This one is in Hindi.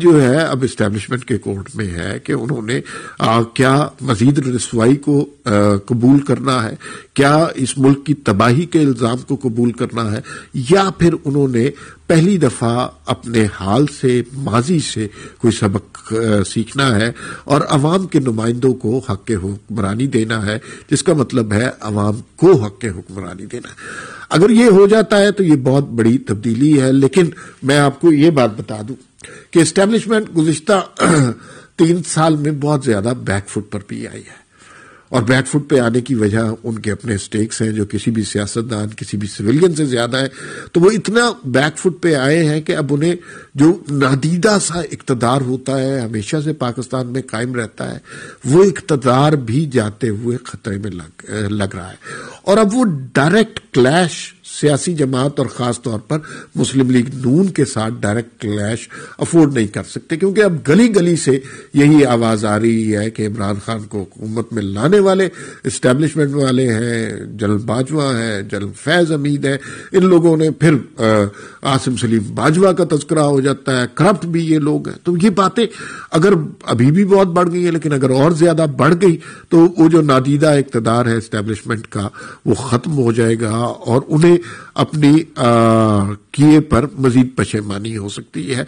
जो है अब इस्टेब्लिशमेंट के कोर्ट में है कि उन्होंने आ, क्या मजीद रसवाई को आ, कबूल करना है क्या इस मुल्क की तबाही के इल्ज़ाम को कबूल करना है या फिर उन्होंने पहली दफ़ा अपने हाल से माजी से कोई सबक आ, सीखना है और अवाम के नुमाइंदों को हक हुक्मरानी देना है जिसका मतलब है अवाम को हक हुक्मरानी देना है अगर ये हो जाता है तो ये बहुत बड़ी तब्दीली है लेकिन मैं आपको ये बात बता दूं कि एस्टेब्लिशमेंट गुजशत तीन साल में बहुत ज्यादा बैकफुट पर भी आई है और बैकफुट पे आने की वजह उनके अपने स्टेक्स हैं जो किसी भी सियासतदान किसी भी सिविलियन से ज्यादा है तो वो इतना बैकफुट पे आए हैं कि अब उन्हें जो नादीदा सा इकतदार होता है हमेशा से पाकिस्तान में कायम रहता है वो इकतदार भी जाते हुए खतरे में लग लग रहा है और अब वो डायरेक्ट क्लैश सियासी जमात और ख़ास तौर पर मुस्लिम लीग नून के साथ डायरेक्ट क्लैश अफोर्ड नहीं कर सकते क्योंकि अब गली गली से यही आवाज़ आ रही है कि इमरान खान को हुकूमत में लाने वाले इस्टेब्लिशमेंट वाले हैं जनरल बाजवा हैं जनरल फैज़ अमीद है इन लोगों ने फिर आसिम सलीम बाजवा का तस्करा हो जाता है करप्ट भी ये लोग हैं तो ये बातें अगर अभी भी बहुत बढ़ गई है लेकिन अगर और ज़्यादा बढ़ गई तो वो जो नादीदा इकतदार है इस्टेब्लिशमेंट का वो ख़त्म हो जाएगा और उन्हें अपनी किए पर मजीद पशेमानी हो सकती है